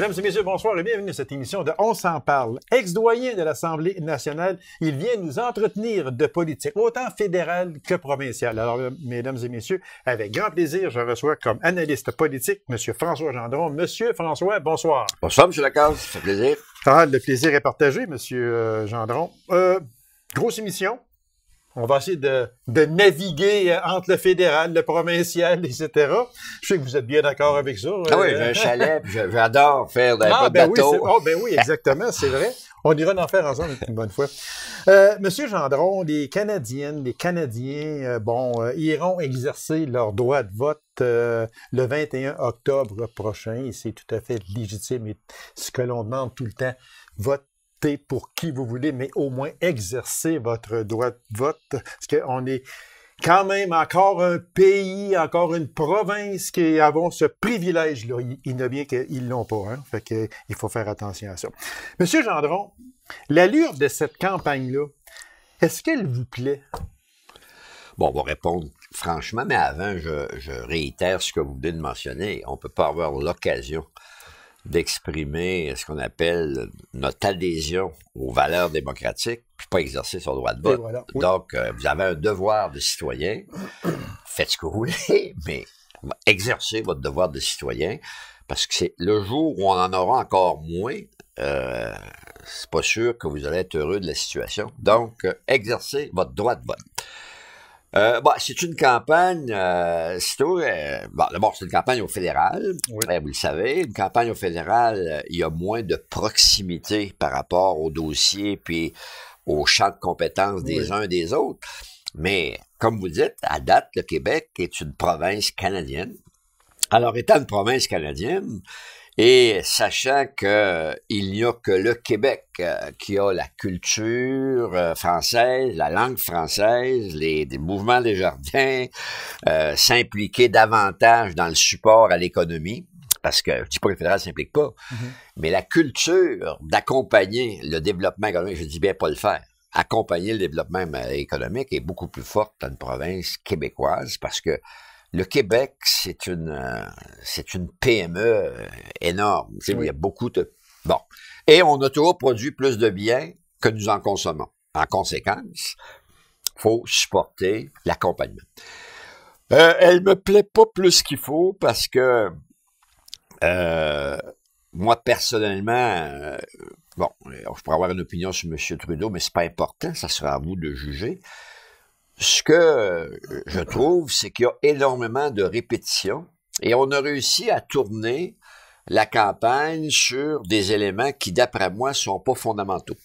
Mesdames et messieurs, bonsoir et bienvenue à cette émission de On s'en parle. Ex-doyen de l'Assemblée nationale, il vient nous entretenir de politique, autant fédérale que provinciale. Alors, euh, mesdames et messieurs, avec grand plaisir, je reçois comme analyste politique M. François Gendron. Monsieur François, bonsoir. Bonsoir, M. Lacasse, C'est un plaisir. Ah, le plaisir est partagé, M. Gendron. Euh, grosse émission, on va essayer de, de, naviguer euh, entre le fédéral, le provincial, etc. Je sais que vous êtes bien d'accord avec ça. Ah oui, euh, un hein. chalet, j'adore faire des ah, ben Oui, oh, ben oui, exactement, c'est vrai. On ira en faire ensemble une bonne fois. Euh, Monsieur Gendron, les Canadiennes, les Canadiens, euh, bon, iront exercer leur droit de vote le 21 octobre prochain. c'est tout à fait légitime et ce que l'on demande tout le temps. Vote pour qui vous voulez, mais au moins exercer votre droit de vote, parce qu'on est quand même encore un pays, encore une province qui avons ce privilège-là. Il ne bien qu'ils l'ont pas, hein? fait qu'il faut faire attention à ça. Monsieur Gendron, l'allure de cette campagne-là, est-ce qu'elle vous plaît? Bon, on va répondre franchement, mais avant, je, je réitère ce que vous venez de mentionner. On ne peut pas avoir l'occasion d'exprimer ce qu'on appelle notre adhésion aux valeurs démocratiques, puis pas exercer son droit de vote. Donc, euh, vous avez un devoir de citoyen. Faites ce que vous voulez, mais exercez votre devoir de citoyen, parce que c'est le jour où on en aura encore moins, euh, c'est pas sûr que vous allez être heureux de la situation. Donc, exercez votre droit de vote. Euh, bah, c'est une campagne, c'est euh, euh, d'abord, c'est une campagne au fédéral. Eh, vous le savez, une campagne au fédéral, il y a moins de proximité par rapport au dossier puis au champ de compétences des uns et des autres. Mais, comme vous dites, à date, le Québec est une province canadienne. Alors, étant une province canadienne, et sachant qu'il euh, n'y a que le Québec euh, qui a la culture euh, française, la langue française, les, mouvements des jardins, s'impliquer davantage dans le support à l'économie, parce que je dis pas que le fédéral s'implique pas, mhm. mais la culture d'accompagner le développement économique, je dis bien pas le faire accompagner le développement économique est beaucoup plus forte dans une province québécoise parce que le Québec, c'est une, euh, c'est une PME euh, énorme. Il y a beaucoup de... Bon. Et on a toujours produit plus de biens que nous en consommons. En conséquence, faut supporter l'accompagnement. Elle euh, elle me plaît pas plus qu'il faut parce que moi personnellement, bon, je pourrais avoir une opinion sur M. Trudeau, mais c'est pas important, ça sera à vous de juger ce que euh, je trouve, c'est qu'il y a énormément de répétitions et on a réussi à tourner la campagne sur des éléments qui, d'après moi, sont pas fondamentaux.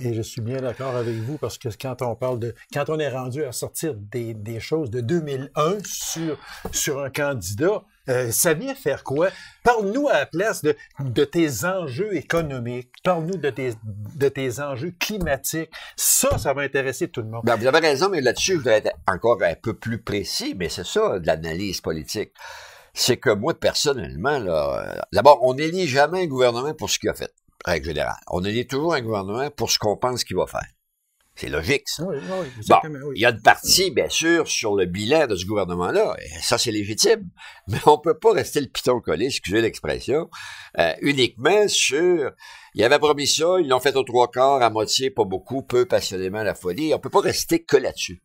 Et je suis bien d'accord avec vous parce que quand on parle de, quand on est rendu à sortir des, choses de 2001 sur un candidat, ça euh, vient faire quoi? Parle-nous à la place hmm. de, tes enjeux économiques. Parle-nous de tes, de tes enjeux climatiques. Ça, ça va intéresser tout le monde. Ben, vous avez raison, mais là-dessus, je voudrais être encore un peu plus précis, mais c'est ça, de l'analyse politique. C'est que moi, personnellement, là, d'abord, on n'élit jamais un gouvernement pour ce qu'il a fait, règle générale. On élit toujours un gouvernement pour ce qu'on pense qu'il va faire. C'est logique, ça. Oui, bon, il y a une partie, bien sûr, sur le bilan de ce gouvernement-là. et Ça, c'est légitime. Mais on peut pas rester le piton collé, excusez l'expression, euh, uniquement sur... Il avait promis ça, ils l'ont fait aux trois quarts, à moitié, pas beaucoup, peu, passionnément, la folie. On peut pas rester que là-dessus.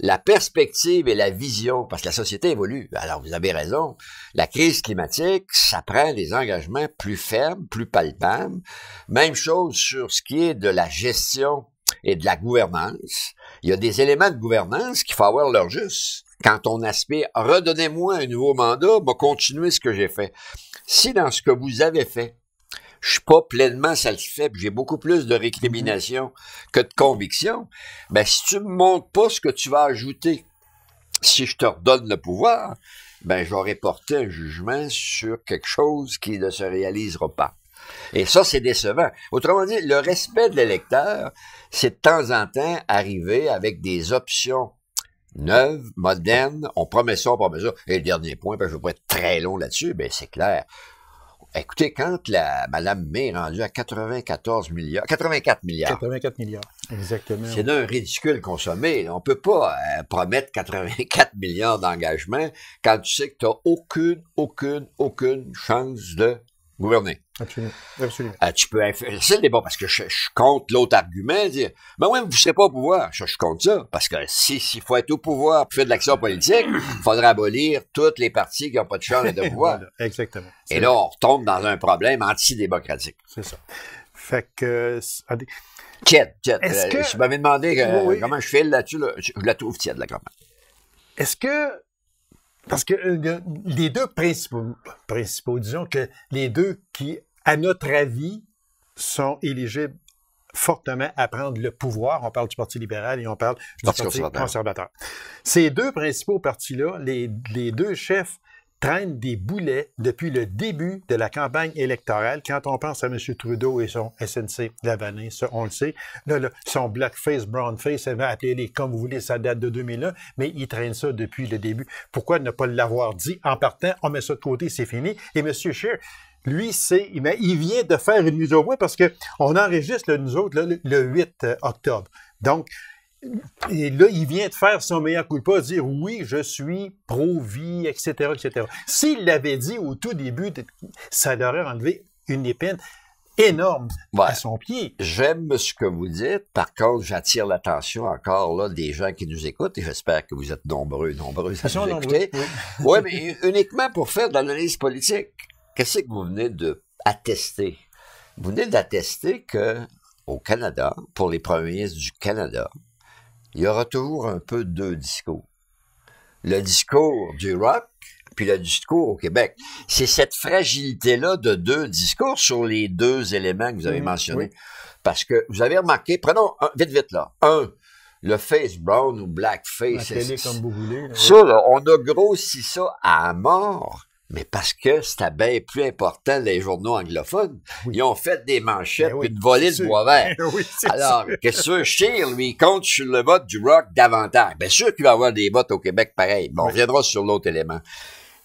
La perspective et la vision, parce que la société évolue. Alors, vous avez raison. La crise climatique, ça prend des engagements plus fermes, plus palpables. Même chose sur ce qui est de la gestion et de la gouvernance. Il y a des éléments de gouvernance qu'il faut avoir leur juste. Quand on aspire, redonnez-moi un nouveau mandat, continuez ce que j'ai fait. Si dans ce que vous avez fait, je suis pas pleinement satisfait, j'ai beaucoup plus de récrimination mm-hmm. que de conviction, Mais ben, si tu me montres pas ce que tu vas ajouter, si je te redonne le pouvoir, ben, j'aurais porté un jugement sur quelque chose qui ne se réalisera pas. Et ça, c'est décevant. Autrement dit, le respect de l'électeur, c'est de temps en temps arriver avec des options neuves, modernes, on promet ça, on promet ça. Et le dernier point, parce je ne veux pas être très long là-dessus, ben c'est clair. Écoutez, quand la Madame May est rendue à 94 milliards, 84 milliards. 84 milliards, exactement. C'est d'un ridicule consommé. On peut pas euh, promettre 84 milliards d'engagement quand tu sais que tu n'as aucune, aucune, aucune chance de gouverner. Absolument. Ah, tu peux c'est le débat parce que je, je compte l'autre argument, dire ben oui, vous vous serez pas au pouvoir. Je, je compte ça parce que si s'il faut être au pouvoir, pour faire de l'action politique, il faudra abolir toutes les partis qui n'ont pas de chance de pouvoir. exactement. Et là, on tombe dans un problème antidémocratique. C'est ça. Fait que tiède, tiède. Euh, que... demandé euh, comment je file là-dessus, je la trouve tiède la campagne. Est-ce que parce que euh, les deux principaux, principaux, disons que les deux qui, à notre avis, sont éligibles fortement à prendre le pouvoir, on parle du Parti libéral et on parle du Parti, conservateur. Ces deux principaux partis-là, les deux chefs des boulets depuis le début de la campagne électorale. Quand on pense à M. Trudeau et son SNC Lavalin, ça, on le sait. Là, son blackface, brownface, appelez-les comme vous voulez, ça date de 2001, mais il traîne ça depuis le début. Pourquoi ne pas l'avoir dit en partant? On met ça de côté, c'est fini. Et M. Scheer, lui, c'est, il vient de faire une mise au point parce qu'on enregistre, nous autres, le, le 8 octobre. Donc, et là, il vient de faire son meilleur coup de pas, dire oui, je suis pro-vie, etc., etc. S'il l'avait dit au tout début, ça l'aurait aurait enlevé une épine énorme à son pied. J'aime ce que vous dites. Par contre, j'attire l'attention encore là des gens qui nous écoutent et j'espère que vous êtes nombreux, nombreux à nous écouter. oui, mais uniquement pour faire de l'analyse politique. Qu'est-ce que vous venez de attester? Vous venez d'attester que au Canada, pour les premiers du Canada, il y aura toujours un peu deux discours. Le discours du rock, puis le discours au Québec. C'est cette fragilité-là de deux discours sur les deux éléments que vous avez mm, mentionnés. Parce que vous avez remarqué, prenons vite, vite là. Un, le face brown ou black face. on a grossi ça à mort mais parce que c'était bien plus important les journaux anglophones. Ils ont fait des manchettes ben puis de une volée bois vert. Alors, que ce chien, lui, compte sur le vote du Rock davantage. Bien sûr qu'il va y avoir des votes au Québec pareil. Bon, on reviendra sur l'autre élément.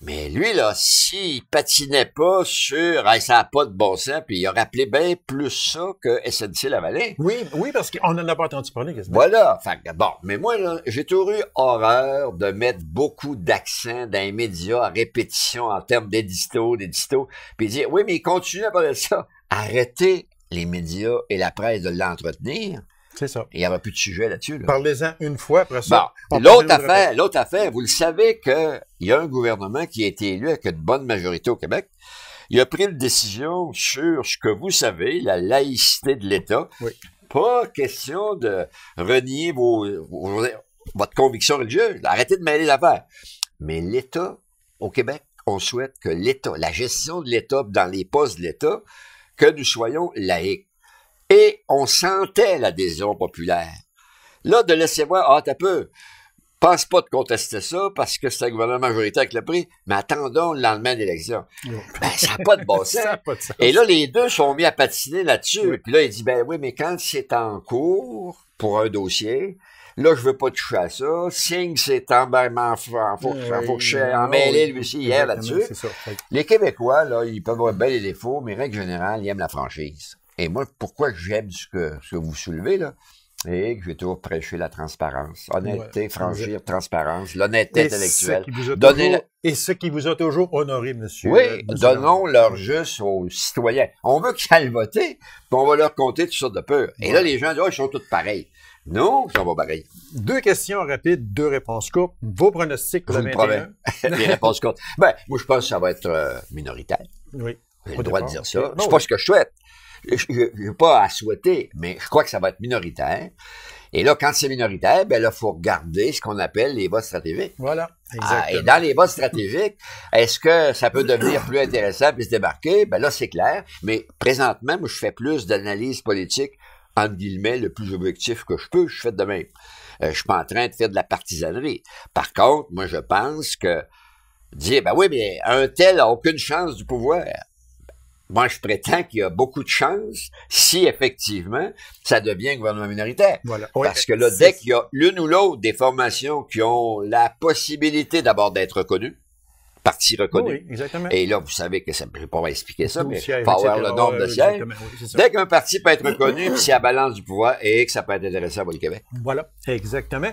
Mais lui, là, s'il patinait pas sur ça n'a pas de bon sens, puis il a rappelé bien plus ça que SNC Lavalin. Oui, oui, parce qu'on n'en a pas entendu parler. Quasiment. Voilà. Fait bon, mais moi, là, j'ai toujours eu horreur de mettre beaucoup d'accent dans les médias à répétition en termes d'édito, d'édito, puis dire, oui, mais il continue à parler de ça. Arrêtez les médias et la presse de l'entretenir il n'y avait plus de sujet là-dessus. Là. dessus parlez en une fois après ça. L'autre affaire, vous le savez qu'il y a un gouvernement qui a été élu avec une bonne majorité au Québec. Il a pris une décision sur ce que vous savez, la laïcité de l'État. Pas question de renier votre conviction religieuse. Arrêtez de mêler l'affaire. Mais l'État, au Québec, on souhaite que l'État, la gestion de l'État dans les postes de l'État, que nous soyons laïcs. Et on sentait l'adhésion populaire. Là, de laisser voir, ah, t'as peu, pense pas de contester ça parce que c'est un gouvernement majoritaire qui l'a pris, mais attendons le lendemain de l'élection. Ben, ça n'a pas de bon sens. Et là, les deux sont mis à patiner là-dessus. Puis là, il dit, ben oui, mais quand c'est en cours pour un dossier, là, je veux pas toucher à ça. Signe c'est en mêlée, lui aussi hier là-dessus. Les Québécois, là, ils peuvent avoir bel les défauts, mais règle générale, ils aiment la franchise. Et moi, pourquoi j'aime ce que, vous soulevez, là, et eh, que vais toujours prêcher la transparence. Honnêteté, franchir, transparence, l'honnêteté intellectuelle. Et ce qui vous a toujours honoré, monsieur. Oui, euh, donnons leur juste aux citoyens. On veut qu'ils aillent voter, puis on va leur compter toutes sortes de peur. Et là, les gens disent, oh, ils sont tous pareils. Non, ça va pas Deux questions rapides, deux réponses courtes. Vos pronostics pour le 21. les réponses courtes. Ben, moi, je pense que ça va être euh, minoritaire. Oui. J'ai le droit de dire ça. C'est pas ben ce que je souhaite je n'ai pas à souhaiter, mais je crois que ça va être minoritaire. Et là, quand c'est minoritaire, ben là, faut regarder ce qu'on appelle les votes stratégiques. Voilà. Ah, exactement. et dans les votes stratégiques, est-ce que ça peut devenir plus intéressant et se débarquer? Ben là, c'est clair. Mais présentement, moi, je fais plus d'analyse politique, entre guillemets, le plus objectif que je peux, je fais de même. Euh, je suis pas en train de faire de la partisanerie. Par contre, moi, je pense que dire, ben oui, mais un tel a aucune chance du pouvoir moi, je prétends qu'il y a beaucoup de chances si, effectivement, ça devient gouvernement minoritaire. Parce que là, dès qu'il y a l'une ou l'autre des formations qui ont la possibilité d'abord d'être reconnues, parti reconnu. Et là, vous savez que ça ne peut pas expliquer ça, mais il avoir le nombre de sièges. Dès qu'un parti peut être reconnu, puis c'est la balance du pouvoir et que ça peut être intéressant pour le Québec. Voilà, exactement.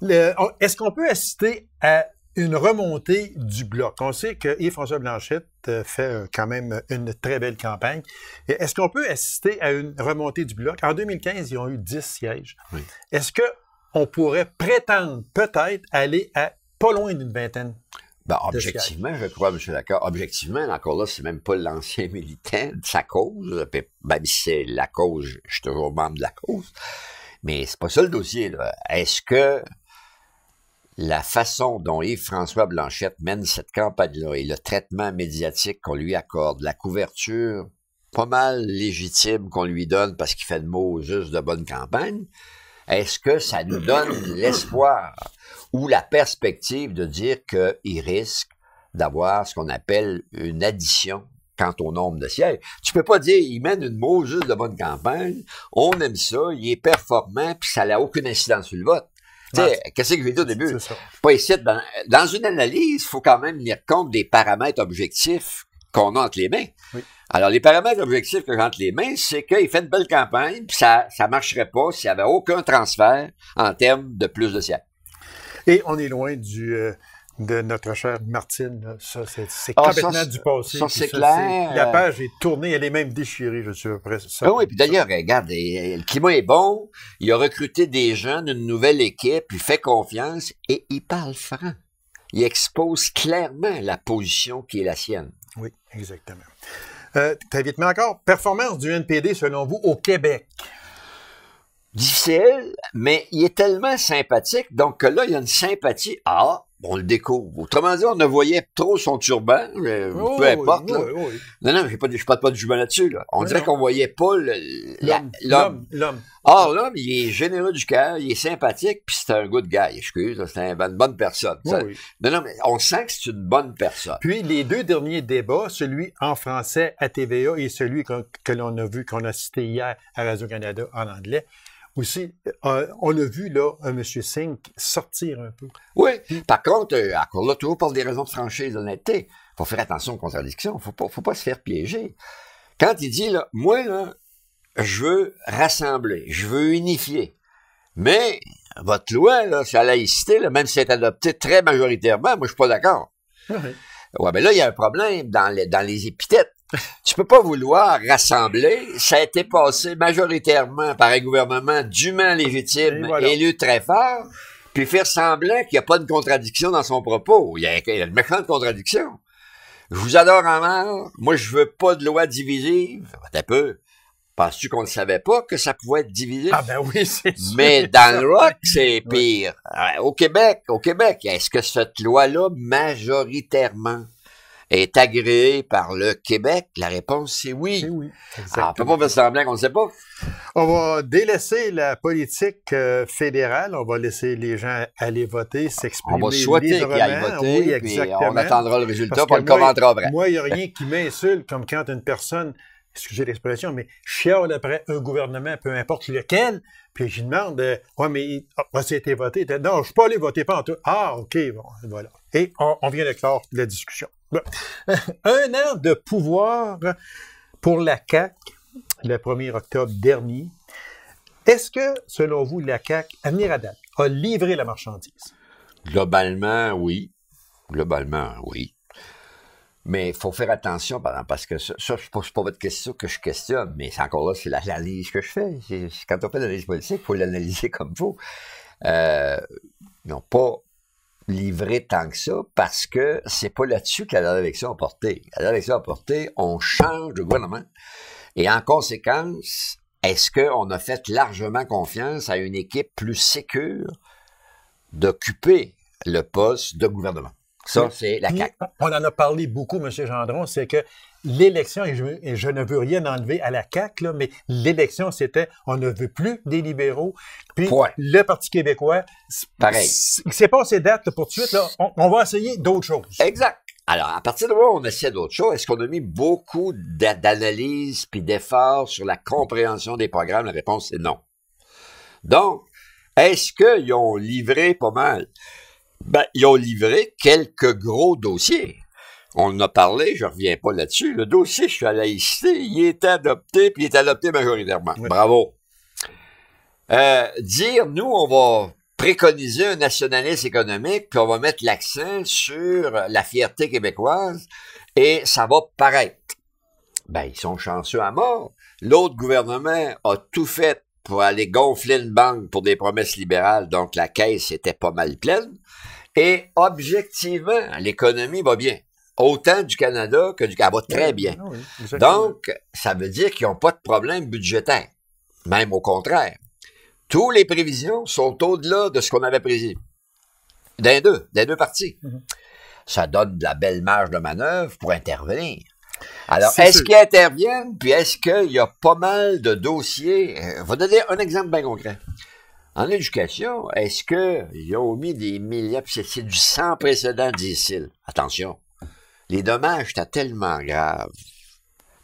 Est-ce qu'on peut assister à une remontée du bloc. On sait que Yves-François Blanchette euh, fait euh, quand même euh, une très belle campagne. Est-ce qu'on peut assister à une remontée du bloc? En 2015, ils ont eu 10 sièges. Est-ce qu'on pourrait prétendre peut-être aller à pas loin d'une vingtaine? Ben, objectivement, je crois, M. d'accord. objectivement, encore là, c'est même pas l'ancien militant de sa cause, même ben, si c'est la cause, je suis toujours membre de la cause, mais c'est pas ça le dossier, là. Est-ce que la façon dont Yves-François Blanchette mène cette campagne-là et le traitement médiatique qu'on lui accorde, la couverture pas mal légitime qu'on lui donne parce qu'il fait le mot juste de bonne campagne, est-ce que ça nous donne l'espoir ou la perspective de dire qu'il risque d'avoir ce qu'on appelle une addition quant au nombre de sièges. Tu peux pas dire, il mène une mot juste de bonne campagne, on aime ça, il est performant, puis ça n'a aucune incidence sur le vote. Qu'est-ce que je vais dire au début? Pas ici, dans, une analyse, il faut quand même tenir compte des paramètres objectifs qu'on a entre les mains. Oui. Alors, les paramètres objectifs que j'ai entre les mains, c'est qu'il fait une belle campagne, puis ça ne marcherait pas s'il n'y avait aucun transfert en termes de plus de siècles. Et on est loin du, euh, de notre chère Martine. Ça, c'est ah, complètement du passé. La page est tournée, elle est même déchirée, je suis ah oui, puis d'ailleurs, regarde, le climat est bon, il a recruté des gens d'une nouvelle équipe, il fait confiance et il parle franc. Il expose clairement la position qui est la sienne. Oui, exactement. Euh, très vite, mais encore, performance du NPD selon vous au Québec difficile, mais il est tellement sympathique, donc là, il y a une sympathie. Ah, on le découvre. Autrement dit, on ne voyait trop son turban, oh, peu importe. Non, non, je ne parle pas de jument là-dessus. On dirait qu'on ne voyait pas euh, l'homme. L'homme. Or, l'homme, il est généreux du cœur, il est sympathique, puis c'est un good guy, excuse, c'est une bonne personne. non, non, mais on sent que c'est une bonne personne. Puis les deux derniers débats, celui en français à TVA et celui que, que l'on a vu, qu'on a cité hier à Radio-Canada en anglais, aussi, euh, on a vu là M. monsieur Singh sortir un peu. Oui. Par contre, à euh, encore là, toujours pour des raisons de franchise, et d'honnêteté, faut faire attention aux contradictions. Faut pas, faut pas se faire piéger. Quand il dit là, moi là, je veux rassembler, je veux unifier, mais votre loi là, sur la laïcité, là, même si elle est adoptée très majoritairement, moi je suis pas d'accord. Oui. Ouais, mais ben là, il y a un problème dans les épithètes tu peux pas vouloir rassembler. Ça a été passé majoritairement par un gouvernement dûment légitime, élu très fort, puis faire semblant qu'il n'y a pas de contradiction dans son propos. Il y a, une méchante contradiction. Je vous adore en mort. Moi, je veux pas de loi divisive. Un peu. Penses-tu qu'on ne savait pas que ça pouvait être divisé? Ah ben oui, c'est Mais dans le rock, c'est pire. Euh, au Québec, au Québec, est-ce que cette loi-là, majoritairement, est agréé par le Québec? La réponse, c'est oui. oui. on ah, peut pas faire semblant qu'on ne sait pas. On va délaisser la politique euh, fédérale. On va laisser les gens aller voter, s'exprimer. On va souhaiter qu'ils aillent voter. on attendra le résultat, puis on le commentera après. Moi, il n'y a rien qui m'insulte comme quand une personne excusez l'expression, mais chiale après un gouvernement, peu importe lequel, puis je demande, Oui, euh, ouais, mais c'était ça a été voté. Non, je ne suis pas allé voter pas en tout. Ah, OK, bon, voilà. Et on, on vient de clore la discussion. Un an de pouvoir pour la CAQ, le 1er octobre dernier. Est-ce que, selon vous, la CAQ, venir à a livré la marchandise? Globalement, oui. Globalement, oui. Mais il faut faire attention, parce que ça, c'est pas, votre question que je questionne, mais c'est encore là, c'est l'analyse que je fais. quand on fait l'analyse politique, il faut l'analyser comme vous. Euh, pas livrer tant que ça parce que c'est pas là-dessus qu'à a l'élection à porter. À l'élection à porter, on change de gouvernement. Et en conséquence, est-ce qu'on a fait largement confiance à une équipe plus sécure d'occuper le poste de gouvernement? Ça, c'est la CAQ. On en a parlé beaucoup, M. Gendron, c'est que l'élection, et, je ne veux rien enlever à la CAC, mais l'élection, c'était on ne veut plus des libéraux. Puis le Parti québécois, pareil. C'est pas ces dates pour tout de suite, on, va essayer d'autres choses. Exact. Alors, à partir de là, on essaie d'autres choses, est-ce qu'on a mis beaucoup d'analyse puis d'efforts sur la compréhension des programmes? La réponse est non. Donc, est-ce qu'ils ont livré pas mal? Ben, ils ont livré quelques gros dossiers. On en a parlé, je reviens pas là-dessus. Le dossier suis la laïcité, il est adopté, puis il est adopté majoritairement. Bravo. Euh, dire, nous, on va préconiser un nationalisme économique, puis on va mettre l'accent sur la fierté québécoise, et ça va paraître. Ben, ils sont chanceux à mort. L'autre gouvernement a tout fait pour aller gonfler une banque pour des promesses libérales, donc la caisse était pas mal pleine. Et objectivement, l'économie va bien. Autant du Canada que du Canada. va très bien. donc, ça veut dire qu'ils n'ont pas de problème budgétaire. Même au contraire. Tous les prévisions sont au-delà de ce qu'on avait prévu. D'un deux, des deux parties. Mm-hmm. Ça donne de la belle marge de manœuvre pour intervenir. Alors, est-ce qu'ils interviennent, puis est-ce qu'il y a pas mal de dossiers? Je euh, vais donner un exemple bien concret. En éducation, est-ce qu'ils ont mis des milliards, c'est du sans précédent difficile? Attention, les dommages étaient tellement graves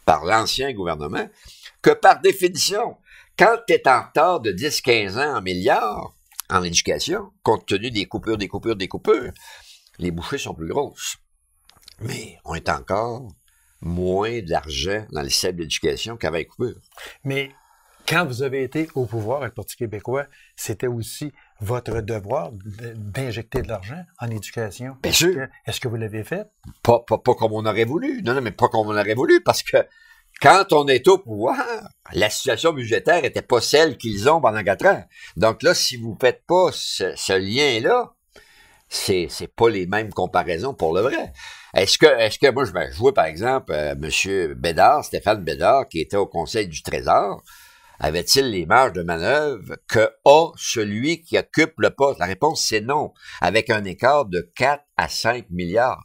par l'ancien gouvernement que par définition, quand tu es en retard de 10-15 ans en milliards en éducation, compte tenu des coupures, des coupures, des coupures, les bouchées sont plus grosses. Mais on est encore moins d'argent dans les système d'éducation qu'avant coupure. Mais quand vous avez été au pouvoir avec le Parti québécois, c'était aussi votre devoir d'injecter de l'argent en éducation. Bien sûr. Est-ce que vous l'avez fait? Pas, comme on aurait voulu. Non, non, mais pas comme on aurait voulu, parce que quand on est au pouvoir, la situation budgétaire n'était pas celle qu'ils ont pendant quatre ans. Donc là, si vous ne faites pas ce, lien-là, c'est pas les mêmes comparaisons pour le vrai. Est-ce que, est-ce que moi, je vais jouer, par exemple, euh, M. Bédard, Stéphane Bédard, qui était au Conseil du Trésor, avait-il les marges de manœuvre que a celui qui occupe le poste? La réponse, c'est non, avec un écart de 4 à 5 milliards.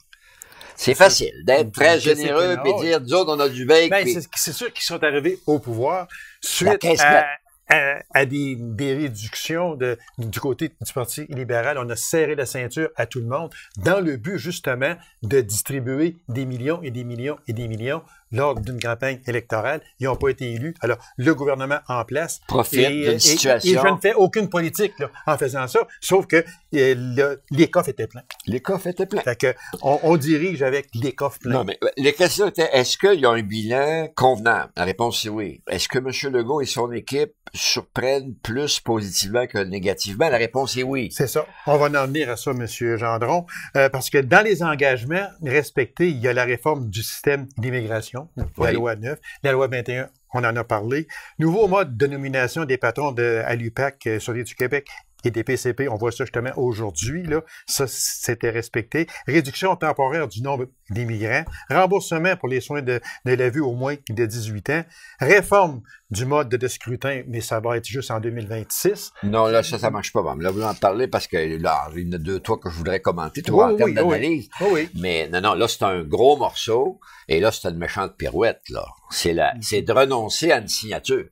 C'est facile d'être très généreux et dire, nous on a du bec. C'est sûr qu'ils sont arrivés au pouvoir suite à, à, des, réductions du côté du Parti libéral. On a serré la ceinture à tout le monde dans le but justement de distribuer des millions et des millions et des millions lors d'une campagne électorale. Ils n'ont pas été élus. Alors, le gouvernement en place profite d'une situation. Et, je ne fais aucune politique en faisant ça, sauf que euh, les coffres étaient pleins. Les coffres étaient pleins. Fait que, on, dirige avec les coffres pleins. Non, mais euh, les questions étaient est-ce qu'il y a un bilan convenable La réponse est oui. Est-ce que M. Legault et son équipe surprennent plus positivement que négativement? La réponse est oui. C'est ça. On va en venir à ça, M. Gendron, euh, parce que dans les engagements respectés, il y a la réforme du système d'immigration, la loi 9, la loi 21, on en a parlé. Nouveau mode de nomination des patrons de, à l'UPAC, l'île euh, du Québec et des PCP, on voit ça justement aujourd'hui, là, ça c'était respecté. Réduction temporaire du nombre d'immigrants, remboursement pour les soins de, la vue au moins de 18 ans, réforme du mode de scrutin, mais ça va être juste en 2026. Non, là, ça, ça marche pas, Là, vous en parlez parce que là, il y en a deux, trois que je voudrais commenter, toi, en termes d'analyse. Mais non, non, là, c'est un gros morceau, et là, c'est une méchante pirouette, là. C'est, la, mm-hmm. c'est de renoncer à une signature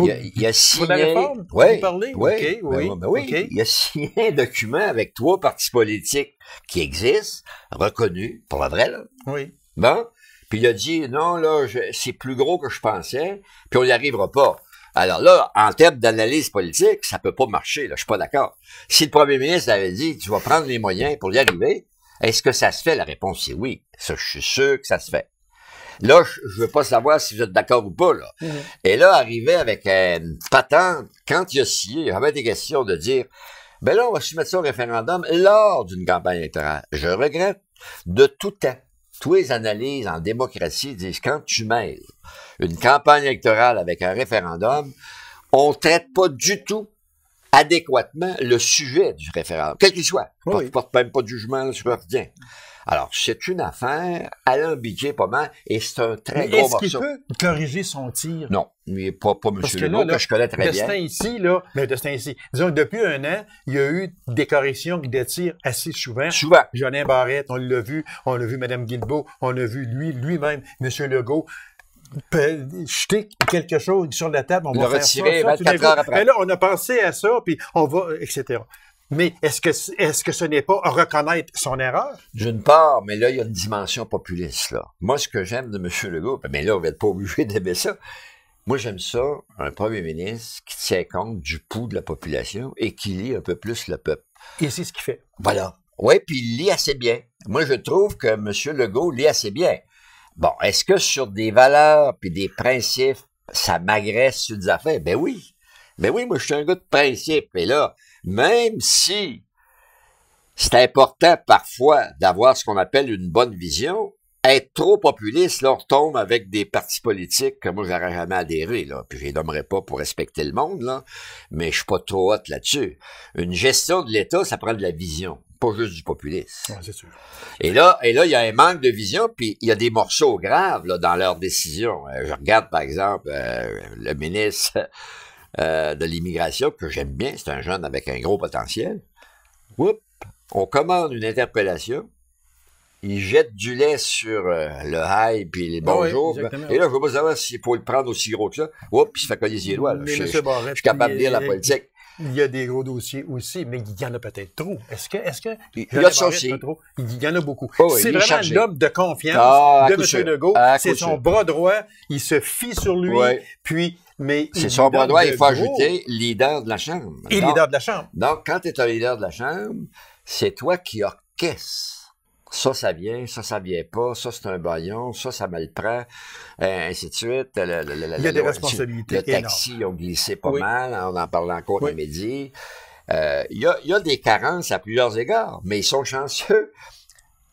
il y a, signé. un document avec trois partis politiques qui existent, reconnus, pour la vraie, là. Oui. Bon. Puis il a dit, non, là, c'est plus gros que je pensais, puis on n'y arrivera pas. Alors là, en termes d'analyse politique, ça peut pas marcher, là, je suis pas d'accord. Si le premier ministre avait dit, tu vas prendre les moyens pour y arriver, est-ce que ça se fait? La réponse est oui. Ça, je suis sûr que ça se fait. Là, je veux pas savoir si vous êtes d'accord ou pas. Là. Mm-hmm. Et là, arrivé avec euh, un patente, quand il a scié, il avait des questions de dire, ben là, on va soumettre ça au référendum lors d'une campagne électorale. Je regrette de tout temps. Tous les analyses en démocratie disent quand tu mêles une campagne électorale avec un référendum, on ne traite pas du tout adéquatement le sujet du référendum, quel qu'il soit. Il ne porte même pas de jugement sur rien. Alors, c'est une affaire budget pas mal, et c'est un très gros morceau. Est-ce qu'il peut corriger son tir? Non, mais pas, pas M. Legault que je connais très bien. destin bien. Ici, là, mais destin ici, disons depuis un an, il y a eu des corrections des tirs assez souvent. Souvent. Jolin Barrette, on l'a vu, on l'a vu Mme Guilbeault, on l'a vu lui, lui-même, M. Legault jeter quelque chose sur la table, on le va retirer faire heures on a pensé à ça, puis on va, etc. Mais est-ce que, est-ce que ce n'est pas reconnaître son erreur? D'une part, mais là, il y a une dimension populiste, là. Moi, ce que j'aime de M. Legault, ben, mais là, on va être pas obligé d'aimer ça. Moi, j'aime ça, un premier ministre qui tient compte du pouls de la population et qui lit un peu plus le peuple. Et c'est ce qu'il fait. Voilà. Oui, puis il lit assez bien. Moi, je trouve que M. Legault lit assez bien. Bon, est-ce que sur des valeurs puis des principes, ça m'agresse sur des affaires? Ben oui. Ben oui, moi, je suis un gars de principe. Et là, même si c'est important parfois d'avoir ce qu'on appelle une bonne vision, être trop populiste, là, on retombe avec des partis politiques que moi, j'aurais jamais adhéré, là. Puis je les nommerai pas pour respecter le monde, là. Mais je suis pas trop hot là-dessus. Une gestion de l'État, ça prend de la vision juste du populisme. Et là, et là, il y a un manque de vision, puis il y a des morceaux graves dans leurs décisions. Euh, je regarde, par exemple, euh, le ministre euh, de l'immigration, que j'aime bien, c'est un jeune avec un gros potentiel. on commande une interpellation, il jette du lait sur le high puis les bonjours. Ah et là, je veux pas savoir s'il faut le prendre aussi gros que ça. Oups, il se fait cogner les doigts. je, suis capable de lire la politique il y a des gros dossiers aussi, mais il y en a peut-être trop. Est-ce que, est-ce que, il y, a trop? il y en a beaucoup. c'est vraiment l'homme de confiance ah, de M. de Legault. C'est son bras droit. Il se fie sur lui. Puis, mais. C'est son bras droit. Il faut ajouter leader de la Chambre. Et leader de la Chambre. Donc, quand tu es un leader de la Chambre, c'est toi qui orchestres ça, ça vient, ça, ça vient pas, ça, c'est un baillon, ça, ça mal prend, et ainsi de suite. Il y a des responsabilités. Le taxi glissé pas mal, hein, on en parle encore oui. médias. Euh, il, y a, des carences à plusieurs égards, mais ils sont chanceux.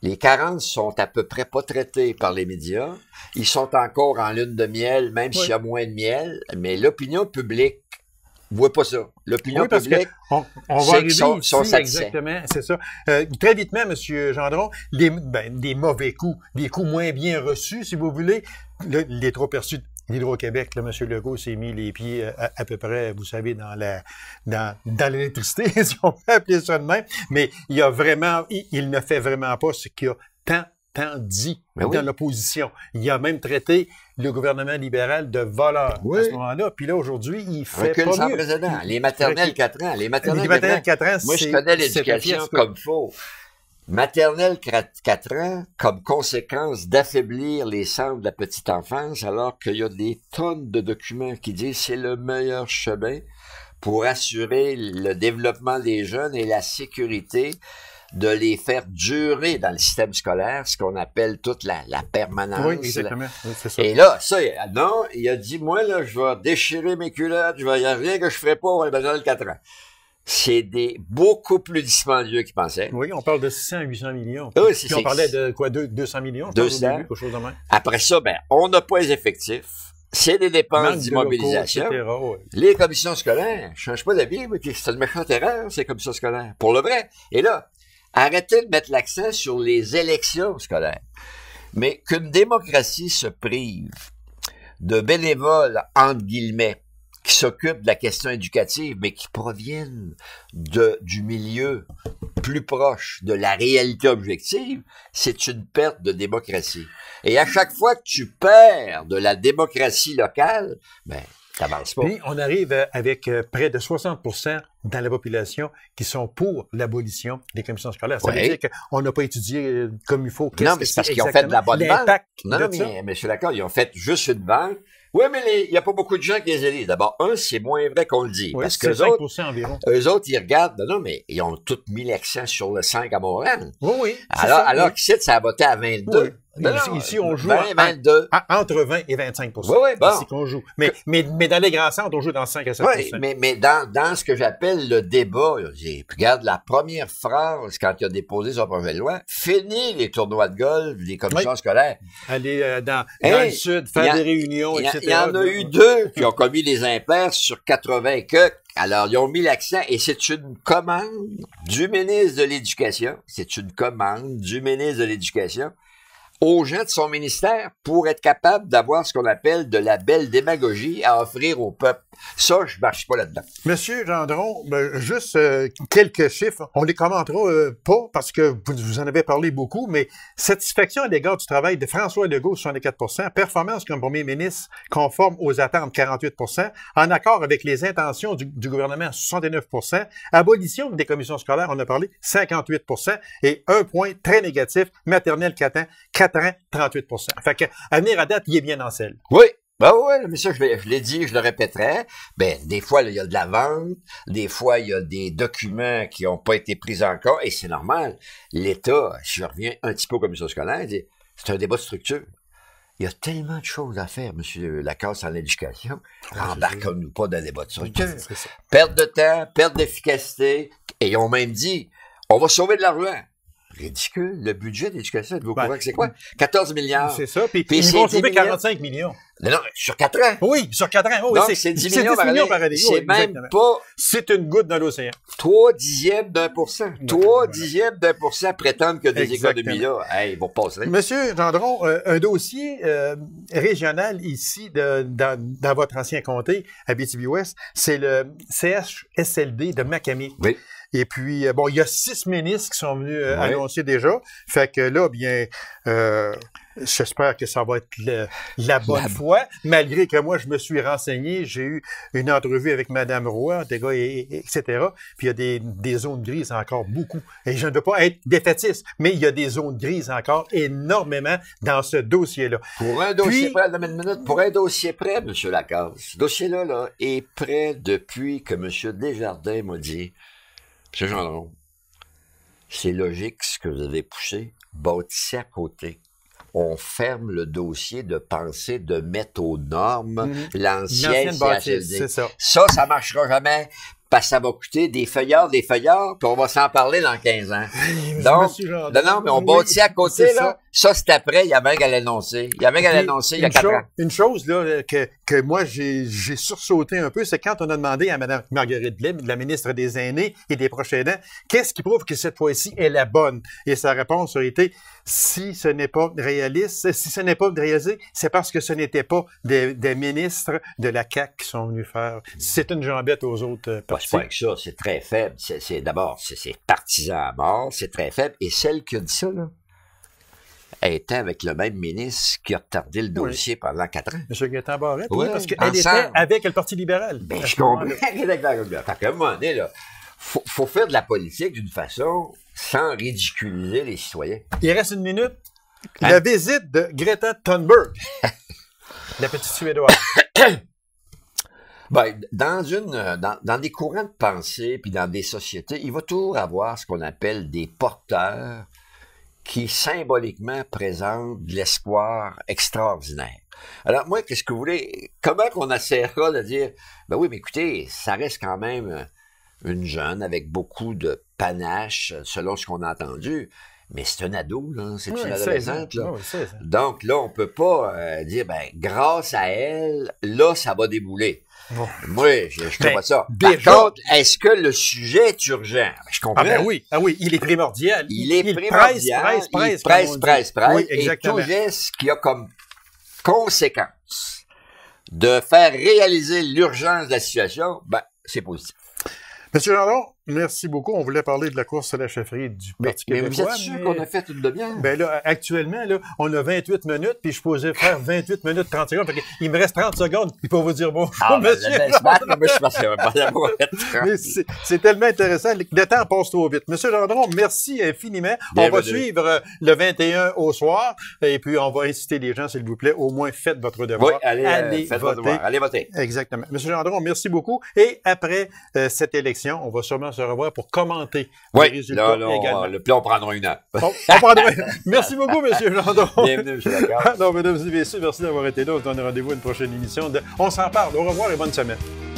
Les carences sont à peu près pas traitées par les médias. Ils sont encore en lune de miel, même s'il y a moins de miel. Mais l'opinion publique voit pas ça. L'opinion publique, on, on va arriver exactement, c'est ça. Euh, très vite, M. Gendron, des, ben, des, mauvais coups, des coups moins bien reçus, si vous voulez, les trop perçus L'Hydro-Québec, M. Legault s'est mis les pieds euh, à, peu près, vous savez, dans la dans, dans l'électricité, si on peut appeler ça de même. Mais il a vraiment, il, il ne fait vraiment pas ce qu'il a tant tant dit ben dans l'opposition. Il a même traité le gouvernement libéral de voleur à ce moment-là. Puis là, aujourd'hui, il fait Recule pas sans mieux. Les maternelles 4 ans. Les maternelles, 4 ans, Moi, je connais l'éducation comme faux. Maternelle 4 ans comme conséquence d'affaiblir les centres de la petite enfance alors qu'il y a des tonnes de documents qui disent c'est le meilleur chemin pour assurer le développement des jeunes et la sécurité de les faire durer dans le système scolaire, ce qu'on appelle toute la, permanence. Oui, exactement. Et là, ça, non, il a dit, moi, là, je vais déchirer mes culottes, je vais, il n'y a rien que je ferai pas le besoin de 4 ans. C'est des beaucoup plus dispendieux qu'ils pensaient. Oui, on parle de 600 800 millions. Puis on parlait de quoi, 200 millions? 200. quelque chose de Après ça, ben, on n'a pas les effectifs c'est des dépenses d'immobilisation. Les commissions scolaires, je change pas d'avis, mais c'est une méchante erreur, ces commissions scolaires. Pour le vrai. Et là, Arrêtez de mettre l'accent sur les élections scolaires. Mais qu'une démocratie se prive de bénévoles, entre guillemets, qui s'occupent de la question éducative, mais qui proviennent de, du milieu plus proche de la réalité objective, c'est une perte de démocratie. Et à chaque fois que tu perds de la démocratie locale, ben, t'avances pas. on arrive avec euh, près de 60 dans la population qui sont pour l'abolition des commissions scolaires. Ça veut dire qu'on n'a pas étudié euh, comme il faut. non, mais c'est parce qu'ils ont fait de la bonne banque. Non, non mais, je suis d'accord, ils ont fait juste une banque. Oui, mais il n'y a pas beaucoup de gens qui les élisent. D'abord, un, c'est moins vrai qu'on le dit. Oui, parce que eux autres, environ. eux autres, ils regardent, ben non, mais ils ont tous mis l'accent sur le 5 à Montréal. Oui, oui. Alors, alors ça a voté à 22 ici, on euh, joue entre 20 et 25 Oui, oui, qu'on joue. Mais, dans les grands centres, on joue dans 5 à 7 Oui, mais, dans, ce que j'appelle le débat, regarde la première phrase quand il a déposé son projet de loi, fini les tournois de golf, les commissions scolaires. Aller euh, dans, le sud, faire des réunions, etc. Il y en a eu deux qui ont commis des impairs sur 80 que alors, ils ont mis l'accent et c'est une commande du ministre de l'Éducation. C'est une commande du ministre de l'Éducation aux gens de son ministère pour être capable d'avoir ce qu'on appelle de la belle démagogie à offrir au peuple. Ça, je marche pas là-dedans. Monsieur Gendron, ben, juste euh, quelques chiffres. On les commentera euh, pas parce que vous, en avez parlé beaucoup, mais satisfaction à l'égard du travail de François Legault, 64 performance comme premier ministre conforme aux attentes, 48 en accord avec les intentions du, du gouvernement, 69 abolition des commissions scolaires, on a parlé, 58 et un point très négatif, maternelle 4 38 Fait que, à venir à date, il est bien dans celle. Oui. Ben ouais, mais ça, je, l'ai dit, je le répéterai. Ben, des fois, il y a de la vente, des fois, il y a des documents qui n'ont pas été pris en compte, et c'est normal. L'État, si je reviens un petit peu comme commission scolaire, c'est un débat de structure. Il y a tellement de choses à faire, M. Lacasse, en éducation. rembarquons nous pas dans le débat de structure. Perte de temps, perte d'efficacité, et ils ont même dit, on va sauver de l'argent ridicule. Le budget d'éducation, vous ben, que c'est quoi? 14 milliards. C'est ça. Puis, ils vont trouvé 45 millions. Mais non, sur 4 ans. Oui, sur 4 ans. Oh, c'est 10, millions, par année. C'est même pas. C'est une goutte dans l'océan. 3 dixièmes d'un pour cent. 3 dixièmes d'un pour cent prétendent que des économies-là, hey, ils vont passer. Monsieur Gendron, euh, un dossier euh, régional ici, dans, votre ancien comté, à BTB-Ouest, c'est le CHSLD de Macamé. Oui. Et puis, euh, bon, il y a six ministres qui sont venus euh, annoncer déjà. Fait que là, bien, euh, j'espère que ça va être la bonne fois. Malgré que moi, je me suis renseigné, j'ai eu une entrevue avec Mme Roy, des gars, etc. Puis il y a des, des, zones grises encore beaucoup. Et je ne veux pas être défaitiste, mais il y a des zones grises encore énormément dans ce dossier-là. Pour un dossier prêt, minute, pour un dossier prêt, M. Lacasse, ce dossier-là là, est prêt depuis que M. Desjardins m'a dit genre c'est logique ce que vous avez poussé, bâtissez à côté. On ferme le dossier de penser de mettre aux normes mhm. l'ancienne l'ancien Ça. ça, marchera jamais parce que ça va coûter des feuillards, des feuillards, puis on va s'en parler dans 15 ans. Donc, non, mais on bâtit à côté, là. Ça, c'est après, il y avait qu'à l'annoncer. Il y avait qu'à l'annoncer il y a quatre ans. Une chose là, que, que moi, j'ai sursauté un peu, c'est quand on a demandé à Mme Marguerite Blais, la ministre des Aînés et des Proches aidants, qu'est-ce qui prouve que cette fois-ci est la bonne? Et sa réponse a été, si ce n'est pas réaliste, si ce n'est pas réalisé, c'est parce que ce n'était pas des, ministres de la CAQ qui sont venus faire. C'est une jambette aux autres euh, partis. Pas, pas que ça, c'est très faible. C'est D'abord, c'est partisan à mort, c'est très faible. Et celle qui a dit ça, là, était avec le même ministre qui a retardé le dossier pendant quatre ans. M. Greta Barrette, oui, parce qu'elle était avec le Parti libéral. Ben, je comprends. Fait un moment faut, faire de la politique d'une façon sans ridiculiser les citoyens. Il reste une minute. Hein? La visite de Greta Thunberg, la petite Suédoise. Ben, dans une, dans, des courants de pensée, puis dans des sociétés, il va toujours avoir ce qu'on appelle des porteurs qui symboliquement présente de l'espoir extraordinaire. Alors moi, qu'est-ce que vous voulez, comment qu'on essaiera de dire, ben oui, mais écoutez, ça reste quand même euh, une jeune avec beaucoup de panache, selon ce qu'on a entendu, mais c'est un ado, là, c'est une adolescente. Donc là, on peut pas euh, dire, ben, grâce à elle, là, ça va débouler. Moi, je, ne ben, pas ça. Par contre, est-ce que le sujet est urgent? Ben, je comprends. Ah ben oui, ah oui, il est primordial. Il, est primordial. Presse, presse, presse, presse, presse, presse. Oui, exactement. Et tout geste qui a comme conséquence de faire réaliser l'urgence de la situation, ben, c'est positif. Monsieur Jardon Merci beaucoup. On voulait parler de la course à la chefferie du Parti mais, vous êtes sûr qu'on a fait une demi bien? Ben là, actuellement, là, on a 28 minutes, puis je posais faire 28 minutes 30 secondes. il me reste 30 secondes pour vous dire bon. ah, ben, monsieur. Ben, c'est tellement intéressant. Le temps passe trop vite. Monsieur Gendron, merci infiniment. On va suivre euh, le 21 au soir, et puis on va inciter les gens, s'il vous plaît, au moins faites votre devoir. Oui, allez, euh, allez voter. Allez voter. Exactement. Monsieur Gendron, merci beaucoup. Et après euh, cette élection, on va sûrement se revoir pour commenter oui, les résultats là, là, également. le plan prendra une heure. on, Merci beaucoup, M. Lando. Bienvenue, M. suis d'accord. mesdames merci d'avoir été là. On se donne rendez-vous à une prochaine émission. On s'en parle. Au revoir et bonne semaine.